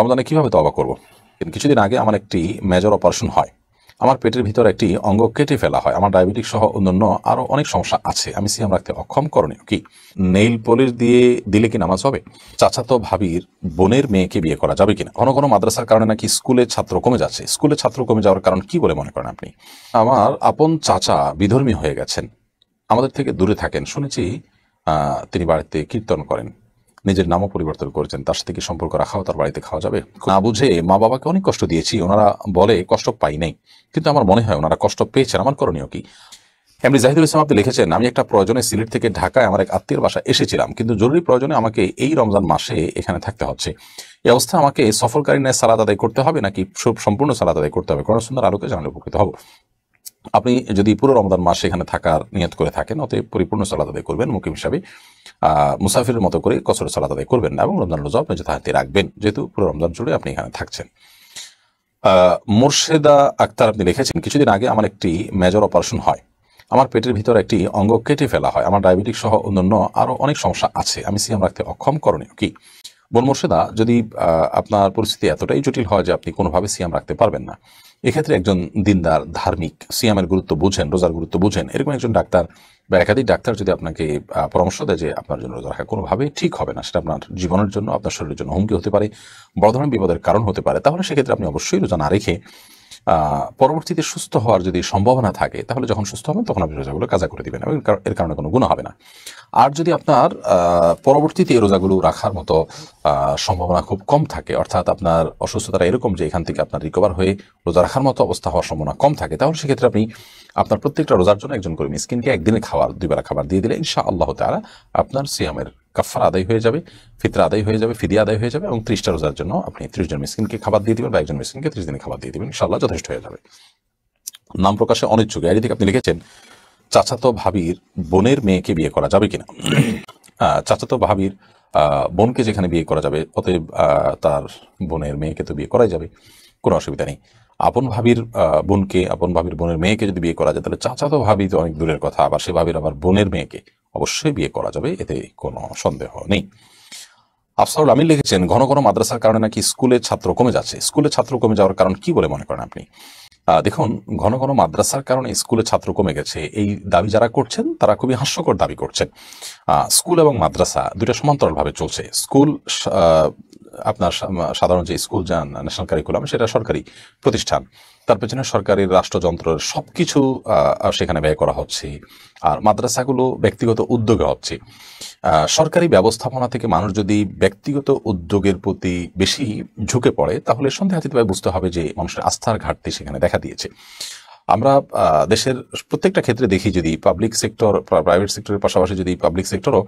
রমজানে কিভাবে তবা করব কিছুদিন আগে আমার একটি মেজর অপারেশন হয় আমার পেটের ভিতর একটি অঙ্গ কেটে ফেলা হয় আমার ডায়াবেটিক সহ অন্যান্য আরও অনেক সমস্যা আছে আমি সিএম রাখতে অক্ষম করণীয় কি নেইল পলিশ দিয়ে দিলে কি নামাজ হবে চাচাতো ভাবির বোনের মেয়েকে বিয়ে করা যাবে কিনা কোনো কোনো মাদ্রাসার কারণে নাকি স্কুলে ছাত্র কমে যাচ্ছে স্কুলে ছাত্র কমে যাওয়ার কারণ কি বলে মনে করেন আপনি আমার আপন চাচা বিধর্মী হয়ে গেছেন আমাদের থেকে দূরে থাকেন শুনেছি তিনি বাড়িতে কীর্তন করেন নিজের নামও পরিবর্তন করেছেন তার সাথে কি সম্পর্ক রাখাও তার বাড়িতে খাওয়া যাবে না বুঝে মা বাবাকে অনেক কষ্ট দিয়েছি ওনারা বলে কষ্ট পাই নাই কিন্তু আমার মনে হয় ওনারা কষ্ট পেয়েছেন আমার করণীয় কি এমনি জাহিদুল ইসলাম আপনি লিখেছেন আমি একটা প্রয়োজনে সিলেট থেকে ঢাকায় আমার এক আত্মীয় বাসা এসেছিলাম কিন্তু জরুরি প্রয়োজনে আমাকে এই রমজান মাসে এখানে থাকতে হচ্ছে এই অবস্থা আমাকে সফরকারী ন্যায় সালাদ আদায় করতে হবে নাকি সম্পূর্ণ সালাদ আদায় করতে হবে কোন সুন্দর আলোকে জানালে উপকৃত হবো আপনি যদি পুরো রমদান মাস এখানে থাকার নিয়ত করে থাকেন অতএব পরিপূর্ণ সালাদ আদায় করবেন মুকিম হিসাবে মুসাফিরের মতো করে কসর সালাদ আদায় করবেন না এবং রমজান রোজা আপনি যথাহাতে রাখবেন যেহেতু পুরো রমজান জুড়ে আপনি এখানে থাকছেন মোর্শেদা আক্তার আপনি লিখেছেন কিছুদিন আগে আমার একটি মেজর অপারেশন হয় আমার পেটের ভিতর একটি অঙ্গ কেটে ফেলা হয় আমার ডায়াবেটিক সহ অন্যান্য আরও অনেক সমস্যা আছে আমি সিএম রাখতে অক্ষম করণীয় কি বোন মোর্শেদা যদি আপনার পরিস্থিতি এতটাই জটিল হয় যে আপনি কোনোভাবে সিয়াম রাখতে পারবেন না এক্ষেত্রে একজন দিনদার ধার্মিক সিয়ামের গুরুত্ব বুঝেন রোজার গুরুত্ব বুঝেন এরকম একজন ডাক্তার বা একাধিক ডাক্তার যদি আপনাকে পরামর্শ দেয় যে আপনার জন্য রোজা রাখা কোনোভাবেই ঠিক হবে না সেটা আপনার জীবনের জন্য আপনার শরীরের জন্য হুমকি হতে পারে বড় ধরনের বিপদের কারণ হতে পারে তাহলে সেক্ষেত্রে আপনি অবশ্যই রোজা না রেখে পরবর্তীতে সুস্থ হওয়ার যদি সম্ভাবনা থাকে তাহলে যখন সুস্থ হবেন তখন আপনি রোজাগুলো কাজা করে দিবেন এবং এর কারণে কোনো গুণ হবে না আর যদি আপনার পরবর্তীতে রোজাগুলো রাখার মতো সম্ভাবনা খুব কম থাকে অর্থাৎ আপনার অসুস্থতাটা এরকম যে এখান থেকে আপনার রিকভার হয়ে রোজা রাখার মতো অবস্থা হওয়ার সম্ভাবনা কম থাকে তাহলে সেক্ষেত্রে আপনি আপনার প্রত্যেকটা রোজার জন্য একজন করে মিসকিনকে একদিনে খাবার দুইবেলা খাবার দিয়ে দিলে ইনশা আল্লাহ তারা আপনার সিয়ামের কাফার আদায় হয়ে যাবে ফিতরা আদায় হয়ে যাবে ফিদিয়া আদায় হয়ে যাবে এবং ত্রিশটা রোজার জন্য আপনি ত্রিশ জন মিসকিনকে খাবার দিয়ে দেবেন বা একজন মিসকিনকে ত্রিশ দিনে খাবার দিয়ে দেবেন ইনশাল্লাহ যথেষ্ট হয়ে যাবে নাম প্রকাশে অনিচ্ছুক এর দিকে আপনি লিখেছেন চাচাতো ভাবির বোনের মেয়েকে বিয়ে করা যাবে কিনা চাচাতো ভাবির বোনকে যেখানে বিয়ে করা যাবে অতএব তার বোনের মেয়েকে তো বিয়ে করাই যাবে কোনো অসুবিধা নেই আপন ভাবির বোনকে আপন ভাবির বোনের মেয়েকে যদি বিয়ে করা যায় তাহলে চাচাতো ভাবি তো অনেক দূরের কথা আবার সে ভাবির আবার বোনের মেয়েকে অবশ্যই বিয়ে করা যাবে এতে কোনো সন্দেহ নেই আফসাউল আমিন লিখেছেন ঘন ঘন মাদ্রাসার কারণে নাকি স্কুলে ছাত্র কমে যাচ্ছে স্কুলে ছাত্র কমে যাওয়ার কারণ কি বলে মনে করেন আপনি দেখুন ঘন ঘন মাদ্রাসার কারণে স্কুলে ছাত্র কমে গেছে এই দাবি যারা করছেন তারা খুবই হাস্যকর দাবি করছেন স্কুল এবং মাদ্রাসা দুটা সমান্তরালভাবে চলছে স্কুল আপনার সাধারণ যে স্কুল যান ন্যাশনাল কারিকুলাম সেটা সরকারি প্রতিষ্ঠান তার পেছনে সরকারি রাষ্ট্রযন্ত্রের সব কিছু সেখানে ব্যয় করা হচ্ছে আর মাদ্রাসাগুলো ব্যক্তিগত উদ্যোগে হচ্ছে সরকারি ব্যবস্থাপনা থেকে মানুষ যদি ব্যক্তিগত উদ্যোগের প্রতি বেশি ঝুঁকে পড়ে তাহলে সন্দেহাতীতভাবে বুঝতে হবে যে মানুষের আস্থার ঘাটতি সেখানে দেখা দিয়েছে আমরা দেশের প্রত্যেকটা ক্ষেত্রে দেখি যদি পাবলিক সেক্টর প্রাইভেট সেক্টরের পাশাপাশি যদি পাবলিক সেক্টরও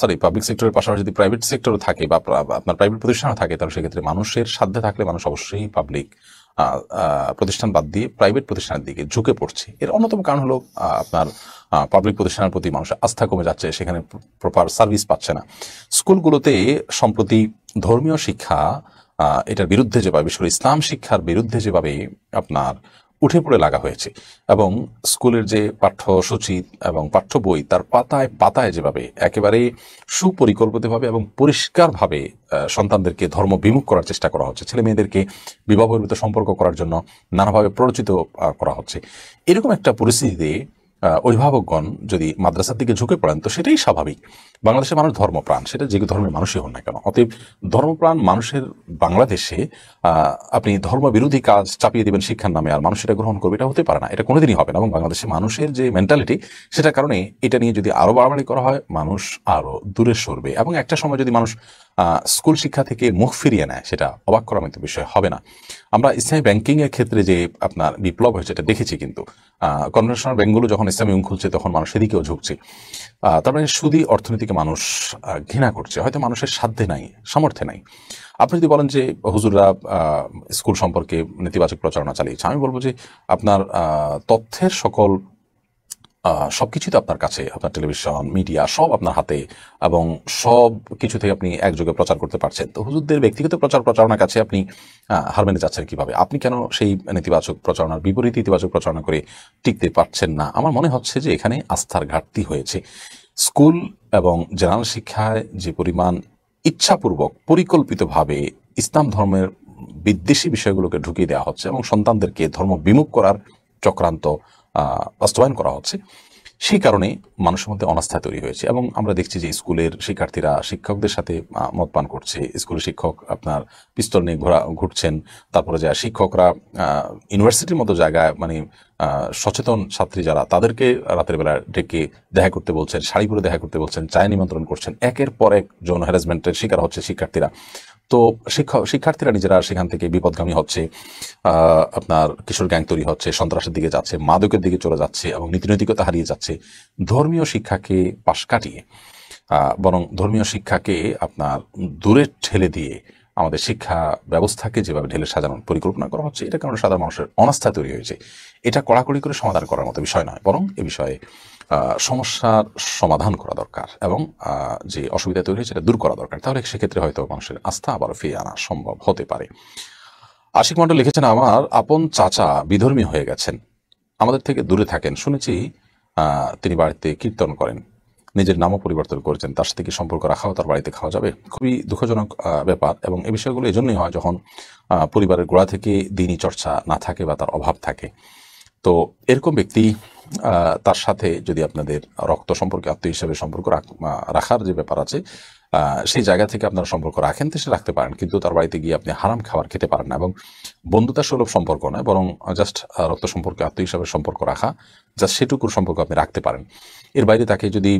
সরি পাবলিক সেক্টরের পাশাপাশি যদি প্রাইভেট সেক্টরও থাকে বা আপনার প্রাইভেট প্রতিষ্ঠানও থাকে তাহলে সেক্ষেত্রে মানুষের সাধ্যে থাকলে মানুষ অবশ্যই পাবলিক প্রতিষ্ঠান বাদ দিয়ে প্রাইভেট প্রতিষ্ঠানের দিকে ঝুঁকে পড়ছে এর অন্যতম কারণ হলো আপনার পাবলিক প্রতিষ্ঠানের প্রতি মানুষের আস্থা কমে যাচ্ছে সেখানে প্রপার সার্ভিস পাচ্ছে না স্কুলগুলোতে সম্প্রতি ধর্মীয় শিক্ষা এটার বিরুদ্ধে যেভাবে বিশ্ব ইসলাম শিক্ষার বিরুদ্ধে যেভাবে আপনার উঠে পড়ে লাগা হয়েছে এবং স্কুলের যে পাঠ্যসূচি এবং পাঠ্য বই তার পাতায় পাতায় যেভাবে একেবারে সুপরিকল্পিতভাবে এবং পরিষ্কারভাবে সন্তানদেরকে ধর্ম বিমুখ করার চেষ্টা করা হচ্ছে ছেলে মেয়েদেরকে বিবাহ সম্পর্ক করার জন্য নানাভাবে প্ররোচিত করা হচ্ছে এরকম একটা পরিস্থিতিতে অভিভাবকগণ যদি মাদ্রাসার দিকে ঝুঁকে পড়েন তো সেটাই স্বাভাবিক বাংলাদেশের মানুষ ধর্মপ্রাণ সেটা যে ধর্মের মানুষই হন না কেন অতএব ধর্মপ্রাণ মানুষের বাংলাদেশে আপনি ধর্মবিরোধী কাজ চাপিয়ে দেবেন শিক্ষার নামে আর মানুষ এটা গ্রহণ করবে এটা হতে পারে না এটা কোনোদিনই হবে না এবং বাংলাদেশের মানুষের যে মেন্টালিটি সেটার কারণে এটা নিয়ে যদি আরও বাড়াবাড়ি করা হয় মানুষ আরও দূরে সরবে এবং একটা সময় যদি মানুষ স্কুল শিক্ষা থেকে মুখ ফিরিয়ে নেয় সেটা অবাক করার মতো বিষয় হবে না আমরা ইসলামী এর ক্ষেত্রে যে আপনার বিপ্লব হয়েছে এটা দেখেছি কিন্তু কনভেনশনাল ব্যাংকগুলো যখন ইসলামী খুলছে তখন মানুষ সেদিকেও ঝুঁকছে তারপরে মানে সুদি অর্থনীতিকে মানুষ ঘৃণা করছে হয়তো মানুষের সাধ্যে নাই সামর্থ্যে নাই আপনি যদি বলেন যে হুজুররা স্কুল সম্পর্কে নেতিবাচক প্রচারণা চালিয়েছে আমি বলবো যে আপনার তথ্যের সকল সব কিছু তো আপনার কাছে আপনার টেলিভিশন মিডিয়া সব আপনার হাতে এবং সব কিছু থেকে আপনি একযোগে প্রচার করতে পারছেন তো হুজুরদের ব্যক্তিগত প্রচার প্রচারণার কাছে আপনি হার মেনে যাচ্ছেন কীভাবে আপনি কেন সেই নেতিবাচক প্রচারণার বিপরীত ইতিবাচক প্রচারণা করে টিকতে পারছেন না আমার মনে হচ্ছে যে এখানে আস্থার ঘাটতি হয়েছে স্কুল এবং জেনারেল শিক্ষায় যে পরিমাণ ইচ্ছাপূর্বক পরিকল্পিতভাবে ইসলাম ধর্মের বিদ্বেষী বিষয়গুলোকে ঢুকিয়ে দেওয়া হচ্ছে এবং সন্তানদেরকে ধর্ম বিমুখ করার চক্রান্ত বাস্তবায়ন করা হচ্ছে সেই কারণে মানুষের মধ্যে অনাস্থা তৈরি হয়েছে এবং আমরা দেখছি যে স্কুলের শিক্ষার্থীরা শিক্ষকদের সাথে মত পান করছে স্কুলের শিক্ষক আপনার পিস্তল নিয়ে ঘোরা ঘুরছেন তারপরে যা শিক্ষকরা ইউনিভার্সিটির মতো জায়গায় মানে সচেতন ছাত্রী যারা তাদেরকে রাতের বেলা ডেকে দেখা করতে বলছেন শাড়ি পরে দেখা করতে বলছেন চায় নিমন্ত্রণ করছেন একের পর এক যৌন হ্যারাসমেন্টের শিকার হচ্ছে শিক্ষার্থীরা তো শিক্ষক শিক্ষার্থীরা নিজেরা সেখান থেকে বিপদগামী হচ্ছে আপনার কিশোর গ্যাং তৈরি হচ্ছে সন্ত্রাসের দিকে যাচ্ছে মাদকের দিকে চলে যাচ্ছে এবং নীতিনৈতিকতা হারিয়ে যাচ্ছে ধর্মীয় শিক্ষাকে পাশ কাটিয়ে বরং ধর্মীয় শিক্ষাকে আপনার দূরে ঠেলে দিয়ে আমাদের শিক্ষা ব্যবস্থাকে যেভাবে ঢেলে সাজানোর পরিকল্পনা করা হচ্ছে এটা কারণে সাধারণ মানুষের অনাস্থা তৈরি হয়েছে এটা কড়াকড়ি করে সমাধান করার মতো বিষয় নয় বরং এ বিষয়ে সমস্যার সমাধান করা দরকার এবং যে অসুবিধা তৈরি হয়েছে সেটা দূর করা দরকার তাহলে সেক্ষেত্রে হয়তো মানুষের আস্থা আবার ফিরিয়ে আনা সম্ভব হতে পারে আশিক মন্ডল লিখেছেন আমার আপন চাচা বিধর্মী হয়ে গেছেন আমাদের থেকে দূরে থাকেন শুনেছি তিনি বাড়িতে কীর্তন করেন নিজের নামও পরিবর্তন করেছেন তার সাথে কি সম্পর্ক রাখাও তার বাড়িতে খাওয়া যাবে খুবই দুঃখজনক ব্যাপার এবং এই বিষয়গুলো এই জন্যই হয় যখন পরিবারের গোড়া থেকে দিনই চর্চা না থাকে বা তার অভাব থাকে তো এরকম ব্যক্তি তার সাথে যদি আপনাদের রক্ত সম্পর্কে আত্মীয় হিসাবে সম্পর্ক রাখার যে ব্যাপার আছে সেই জায়গা থেকে আপনার সম্পর্ক রাখেন তো সে রাখতে পারেন কিন্তু তার বাড়িতে গিয়ে আপনি হারাম খাবার খেতে পারেন না এবং বন্ধুতা সুলভ সম্পর্ক নয় বরং জাস্ট রক্ত সম্পর্কে আত্মীয় হিসাবে সম্পর্ক রাখা জাস্ট সেটুকুর সম্পর্ক আপনি রাখতে পারেন এর বাইরে তাকে যদি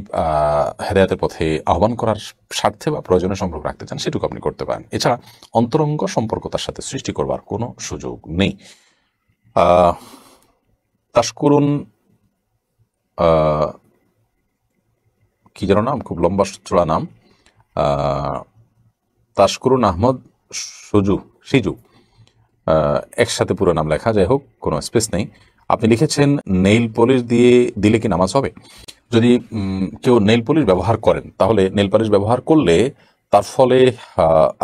হেদায়তের পথে আহ্বান করার স্বার্থে বা প্রয়োজনে সম্পর্ক রাখতে চান সেটুকু আপনি করতে পারেন এছাড়া অন্তরঙ্গ সম্পর্ক তার সাথে সৃষ্টি করবার কোনো সুযোগ নেই তাস্করুন কি যেন নাম খুব লম্বা চোড়া নাম তাসকুরুন আহমদ সুজু সিজু একসাথে পুরো নাম লেখা যাই হোক কোনো স্পেস নেই আপনি লিখেছেন নেইল পলিশ দিয়ে দিলে কি নামাজ হবে যদি কেউ নেইল পলিশ ব্যবহার করেন তাহলে নেইল পলিশ ব্যবহার করলে তার ফলে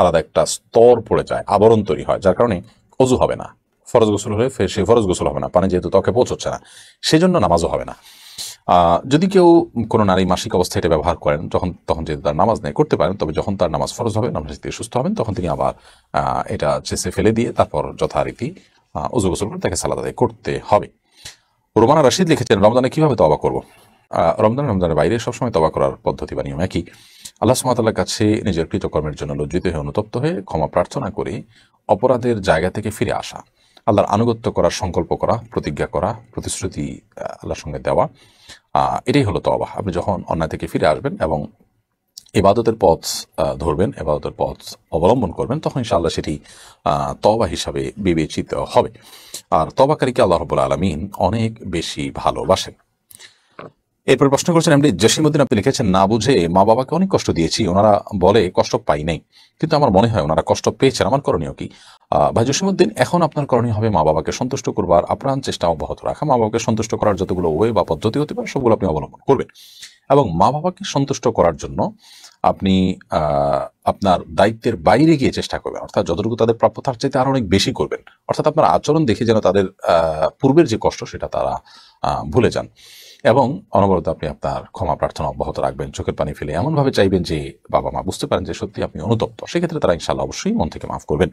আলাদা একটা স্তর পড়ে যায় আবরণ তৈরি হয় যার কারণে অজু হবে না ফরজ গোসল হলে সেই ফরজ গোসল হবে না পানি যেহেতু ত্বকে পৌঁছচ্ছে না সেজন্য নামাজও হবে না যদি কেউ কোনো নারী মাসিক অবস্থায় এটা ব্যবহার করেন যখন তখন যদি তার নামাজ নেই করতে পারেন তবে যখন তার নামাজ ফরজ হবে নামাজ দিয়ে সুস্থ হবেন তখন তিনি আবার এটা চেষ্টে ফেলে দিয়ে তারপর যথারীতি উজু গোসল করে তাকে সালাদা আদায় করতে হবে রোমানা রাশিদ লিখেছেন রমজানে কীভাবে তবা করব রমজান রমজানের বাইরে সবসময় তবা করার পদ্ধতি বা নিয়ম একই আল্লাহ সুমাতাল্লার কাছে নিজের কৃতকর্মের জন্য লজ্জিত হয়ে অনুতপ্ত হয়ে ক্ষমা প্রার্থনা করে অপরাধের জায়গা থেকে ফিরে আসা আল্লাহর আনুগত্য করার সংকল্প করা প্রতিজ্ঞা করা প্রতিশ্রুতি আল্লাহর সঙ্গে দেওয়া এটাই হলো তবা আপনি যখন অন্যায় থেকে ফিরে আসবেন এবং এবাদতের পথ ধরবেন এবাদতের পথ অবলম্বন করবেন তখন ইনশাল্লাহ সেটি তবা হিসাবে বিবেচিত হবে আর তবাকারীকে আল্লাহ রবুল আলমিন অনেক বেশি ভালোবাসেন এরপর প্রশ্ন করছেন এমনি জসিমুদ্দিন আপনি লিখেছেন না বুঝে মা বাবাকে অনেক কষ্ট দিয়েছি ওনারা বলে কষ্ট পাই নাই কিন্তু আমার মনে হয় ওনারা কষ্ট পেয়েছেন আমার করণীয় কি ভাই জসিমুদ্দিন এখন আপনার করণীয় হবে মা বাবাকে সন্তুষ্ট করবার আপ্রাণ চেষ্টা অব্যাহত রাখা মা বাবাকে সন্তুষ্ট করার যতগুলো ওয়ে বা পদ্ধতি হতে পারে সবগুলো আপনি অবলম্বন করবেন এবং মা বাবাকে সন্তুষ্ট করার জন্য আপনি আপনার দায়িত্বের বাইরে গিয়ে চেষ্টা করবেন অর্থাৎ যতটুকু তাদের প্রাপ্য তার চাইতে আরো অনেক বেশি করবেন অর্থাৎ আপনার আচরণ দেখে যেন তাদের পূর্বের যে কষ্ট সেটা তারা ভুলে যান এবং অনবরত আপনি আপনার ক্ষমা প্রার্থনা অব্যাহত রাখবেন চোখের পানি ফেলে এমনভাবে চাইবেন যে বাবা মা বুঝতে পারেন যে সত্যি আপনি অনুতপ্ত সেক্ষেত্রে তারা ইনশাল্লাহ অবশ্যই মন থেকে মাফ করবেন